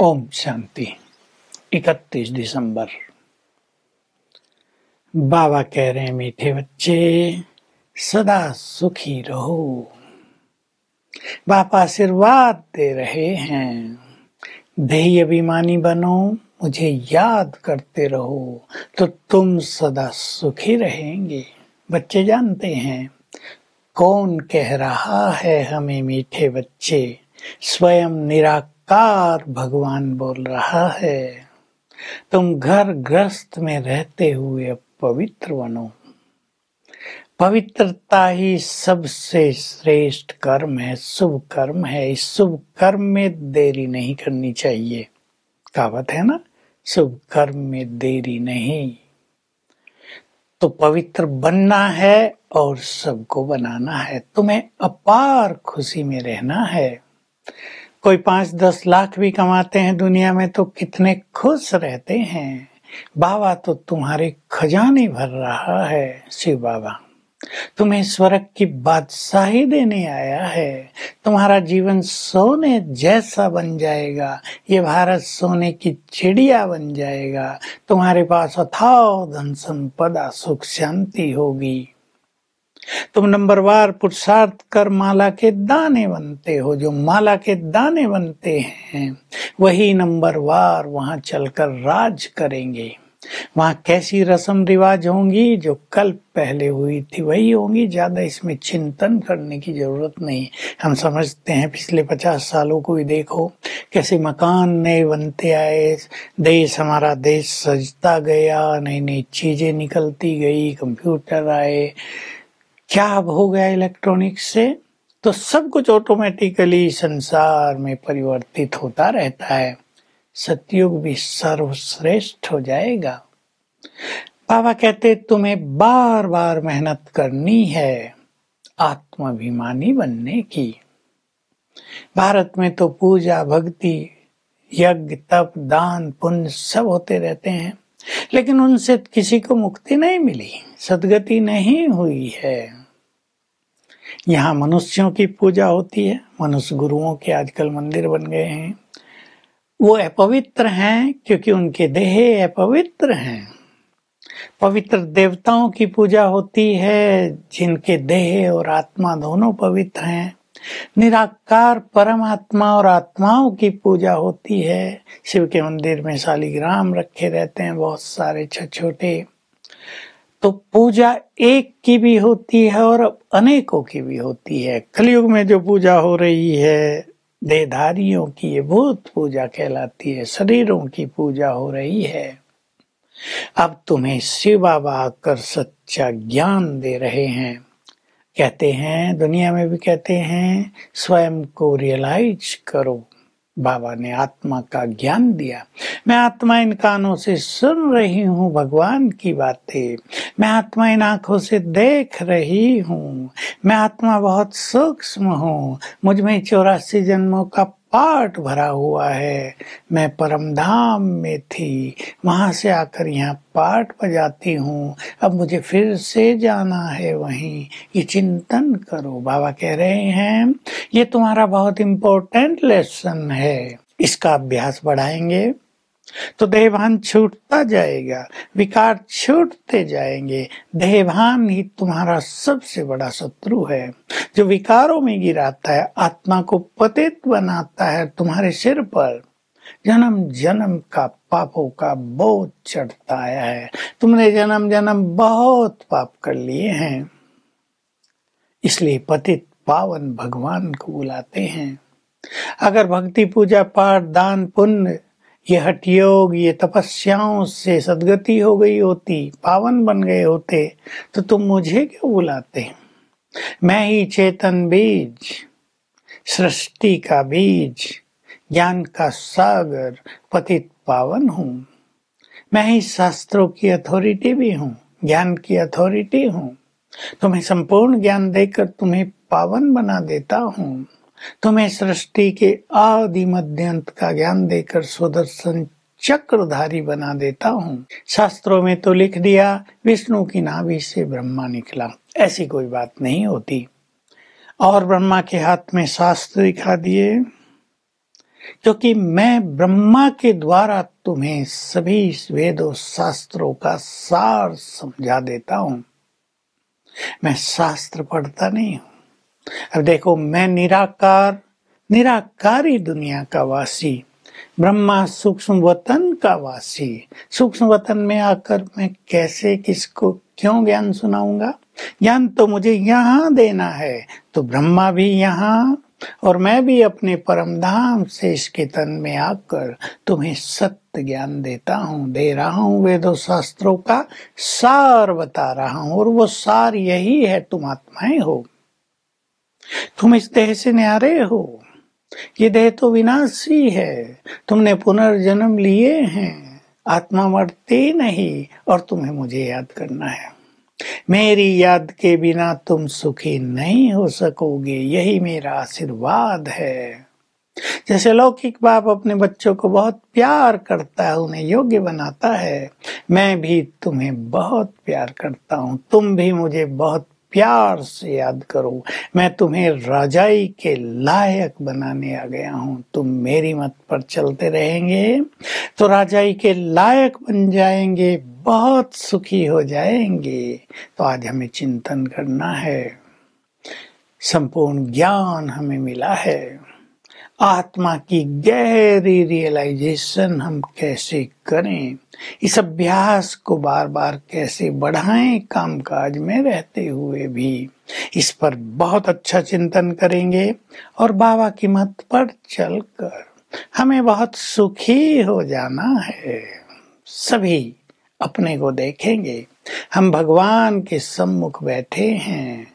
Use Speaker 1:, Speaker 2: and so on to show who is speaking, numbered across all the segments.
Speaker 1: ओम शांति 31 दिसंबर बाबा कह रहे हैं मीठे बच्चे सदा सुखी रहो बापा आशीर्वाद दे रहे हैं देही अभिमानी बनो मुझे याद करते रहो तो तुम सदा सुखी रहेंगे बच्चे जानते हैं कौन कह रहा है हमें मीठे बच्चे स्वयं निराकार लगातार भगवान बोल रहा है तुम घर ग्रस्त में रहते हुए पवित्र बनो पवित्रता ही सबसे श्रेष्ठ कर्म है शुभ कर्म है इस शुभ कर्म में देरी नहीं करनी चाहिए कहावत है ना शुभ कर्म में देरी नहीं तो पवित्र बनना है और सबको बनाना है तुम्हें अपार खुशी में रहना है कोई पांच दस लाख भी कमाते हैं दुनिया में तो कितने खुश रहते हैं बाबा तो तुम्हारे खजाने भर रहा है शिव बाबा तुम्हें स्वर्ग की बादशाही देने आया है तुम्हारा जीवन सोने जैसा बन जाएगा ये भारत सोने की चिड़िया बन जाएगा तुम्हारे पास अथाव धन संपदा सुख शांति होगी तुम नंबरवार पुरुषार्थ कर माला के दाने बनते हो जो माला के दाने बनते हैं वही नंबरवार वहां चलकर राज करेंगे वहां कैसी रसम रिवाज होंगी जो कल पहले हुई थी वही होंगी ज्यादा इसमें चिंतन करने की जरूरत नहीं हम समझते हैं पिछले पचास सालों को भी देखो कैसे मकान नए बनते आए देश हमारा देश सजता गया नई नई चीजें निकलती गई कंप्यूटर आए क्या अब हो गया इलेक्ट्रॉनिक्स से तो सब कुछ ऑटोमेटिकली संसार में परिवर्तित होता रहता है सतयुग भी सर्वश्रेष्ठ हो जाएगा बाबा कहते तुम्हें बार बार मेहनत करनी है आत्माभिमानी बनने की भारत में तो पूजा भक्ति यज्ञ तप दान पुण्य सब होते रहते हैं लेकिन उनसे किसी को मुक्ति नहीं मिली सदगति नहीं हुई है यहाँ मनुष्यों की पूजा होती है मनुष्य गुरुओं के आजकल मंदिर बन गए हैं वो अपवित्र हैं क्योंकि उनके देह अपवित्र हैं पवित्र देवताओं की पूजा होती है जिनके देह और आत्मा दोनों पवित्र हैं निराकार परमात्मा और आत्माओं की पूजा होती है शिव के मंदिर में शालिग्राम रखे रहते हैं बहुत सारे छोटे तो पूजा एक की भी होती है और अनेकों की भी होती है कलयुग में जो पूजा हो रही है देधारियों की ये भूत पूजा कहलाती है शरीरों की पूजा हो रही है अब तुम्हें शिव बाबा आकर सच्चा ज्ञान दे रहे हैं कहते हैं दुनिया में भी कहते हैं स्वयं को रियलाइज करो बाबा ने आत्मा का ज्ञान दिया मैं आत्मा इन कानों से सुन रही हूँ भगवान की बातें मैं आत्मा इन आंखों से देख रही हूँ मैं आत्मा बहुत सूक्ष्म हूँ मुझमे चौरासी जन्मों का पाट भरा हुआ है मैं परम धाम में थी वहां से आकर यहाँ पाठ बजाती हूँ अब मुझे फिर से जाना है वहीं ये चिंतन करो बाबा कह रहे हैं ये तुम्हारा बहुत इम्पोर्टेंट लेसन है इसका अभ्यास बढ़ाएंगे तो देहभान छूटता जाएगा विकार छूटते जाएंगे देहभान ही तुम्हारा सबसे बड़ा शत्रु है जो विकारों में गिराता है आत्मा को पतित बनाता है तुम्हारे सिर पर जन्म जन्म का पापों का बहुत चढ़ता आया है तुमने जन्म जन्म बहुत पाप कर लिए हैं इसलिए पतित पावन भगवान को बुलाते हैं अगर भक्ति पूजा पाठ दान पुण्य ये योग ये तपस्याओं से सदगति हो गई होती पावन बन गए होते तो तुम मुझे क्यों बुलाते मैं ही चेतन बीज सृष्टि का बीज ज्ञान का सागर पतित पावन हूं मैं ही शास्त्रों की अथॉरिटी भी हूँ ज्ञान की अथॉरिटी हूँ तुम्हें संपूर्ण ज्ञान देकर तुम्हें पावन बना देता हूं तुम्हें सृष्टि के आदि मध्य अंत का ज्ञान देकर सुदर्शन चक्रधारी बना देता हूँ शास्त्रों में तो लिख दिया विष्णु की नाभि से ब्रह्मा निकला ऐसी कोई बात नहीं होती और ब्रह्मा के हाथ में शास्त्र दिखा दिए क्योंकि मैं ब्रह्मा के द्वारा तुम्हें सभी वेदों शास्त्रों का सार समझा देता हूं मैं शास्त्र पढ़ता नहीं हूं अब देखो मैं निराकार निराकारी दुनिया का वासी ब्रह्मा सूक्ष्म वतन का वासी सूक्ष्म वतन में आकर मैं कैसे किसको क्यों ज्ञान सुनाऊंगा ज्ञान तो मुझे यहाँ देना है तो ब्रह्मा भी यहाँ और मैं भी अपने परम धाम से इसके तन में आकर तुम्हें सत्य ज्ञान देता हूँ दे रहा हूँ वेदों शास्त्रों का सार बता रहा हूँ और वो सार यही है तुम आत्माएं हो तुम इस देह से न्यारे हो ये देह तो विनाशी है तुमने पुनर्जन्म लिए हैं आत्मा मरते नहीं और तुम्हें मुझे याद करना है मेरी याद के बिना तुम सुखी नहीं हो सकोगे यही मेरा आशीर्वाद है जैसे लौकिक बाप अपने बच्चों को बहुत प्यार करता है उन्हें योग्य बनाता है मैं भी तुम्हें बहुत प्यार करता हूँ तुम भी मुझे बहुत प्यार से याद करो मैं तुम्हें राजाई के लायक बनाने आ गया हूं तुम मेरी मत पर चलते रहेंगे तो राजाई के लायक बन जाएंगे बहुत सुखी हो जाएंगे तो आज हमें चिंतन करना है संपूर्ण ज्ञान हमें मिला है आत्मा की गहरी रियलाइजेशन हम कैसे करें इस अभ्यास को बार बार कैसे बढ़ाएं कामकाज में रहते हुए भी इस पर बहुत अच्छा चिंतन करेंगे और बाबा की मत पर चलकर हमें बहुत सुखी हो जाना है सभी अपने को देखेंगे हम भगवान के सम्मुख बैठे हैं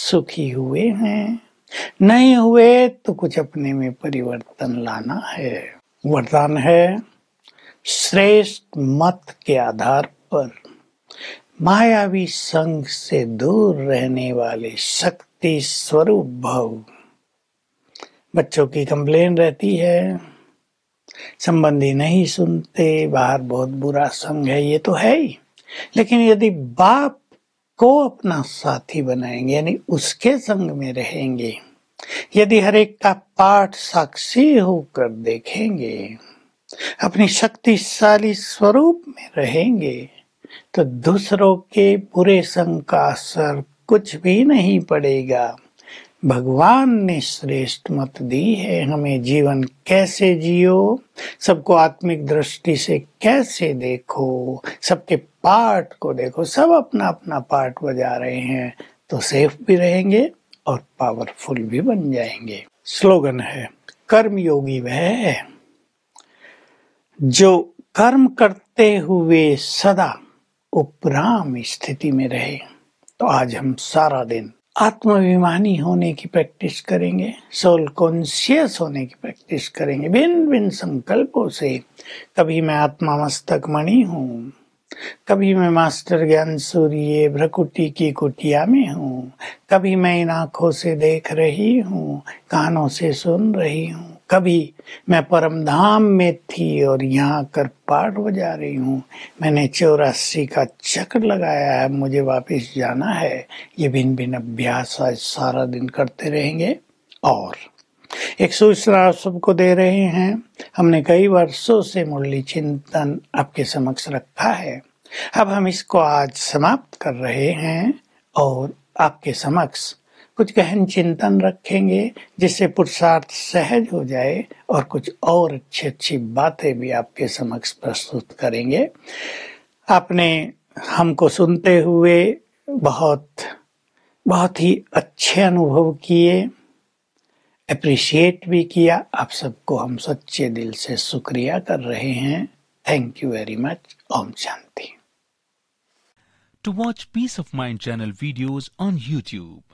Speaker 1: सुखी हुए हैं नहीं हुए तो कुछ अपने में परिवर्तन लाना है वरदान है श्रेष्ठ मत के आधार पर मायावी संग से दूर रहने वाले शक्ति स्वरूप भव बच्चों की कंप्लेन रहती है संबंधी नहीं सुनते बाहर बहुत बुरा संग है ये तो है ही लेकिन यदि बाप को अपना साथी बनाएंगे यानी उसके संग में रहेंगे यदि हर एक का पाठ साक्षी होकर देखेंगे अपनी शक्तिशाली स्वरूप में रहेंगे तो दूसरों के बुरे संग का असर कुछ भी नहीं पड़ेगा भगवान ने श्रेष्ठ मत दी है हमें जीवन कैसे जियो सबको आत्मिक दृष्टि से कैसे देखो सबके पार्ट को देखो सब अपना अपना पार्ट बजा रहे हैं तो सेफ भी रहेंगे और पावरफुल भी बन जाएंगे स्लोगन है कर्म योगी वह है जो कर्म करते हुए सदा उपराम स्थिति में रहे तो आज हम सारा दिन आत्माभिमानी होने की प्रैक्टिस करेंगे सोल कॉन्शियस होने की प्रैक्टिस करेंगे भिन्न भिन्न संकल्पों से कभी मैं आत्मा मस्तक मणि हूँ कभी मैं मास्टर ज्ञान सूर्य भ्रकुटी की कुटिया में हूँ कभी मैं इन आँखों से देख रही हूँ कानों से सुन रही हूँ कभी मैं परम धाम में थी और यहाँ कर पाठ बजा रही हूँ मैंने चौरासी का चक्र लगाया है मुझे वापस जाना है ये भिन्न भिन्न अभ्यास आज सारा दिन करते रहेंगे और एक सूचना आप सबको दे रहे हैं हमने कई वर्षों से मुरली चिंतन आपके समक्ष रखा है अब हम इसको आज समाप्त कर रहे हैं और आपके समक्ष कुछ गहन चिंतन रखेंगे जिससे पुरुषार्थ सहज हो जाए और कुछ और अच्छी अच्छी बातें भी आपके समक्ष प्रस्तुत करेंगे आपने हमको सुनते हुए बहुत बहुत ही अच्छे अनुभव किए अप्रिशिएट भी किया आप सबको हम सच्चे दिल से शुक्रिया कर रहे हैं thank you very much Om Shanti to watch peace of mind channel videos on YouTube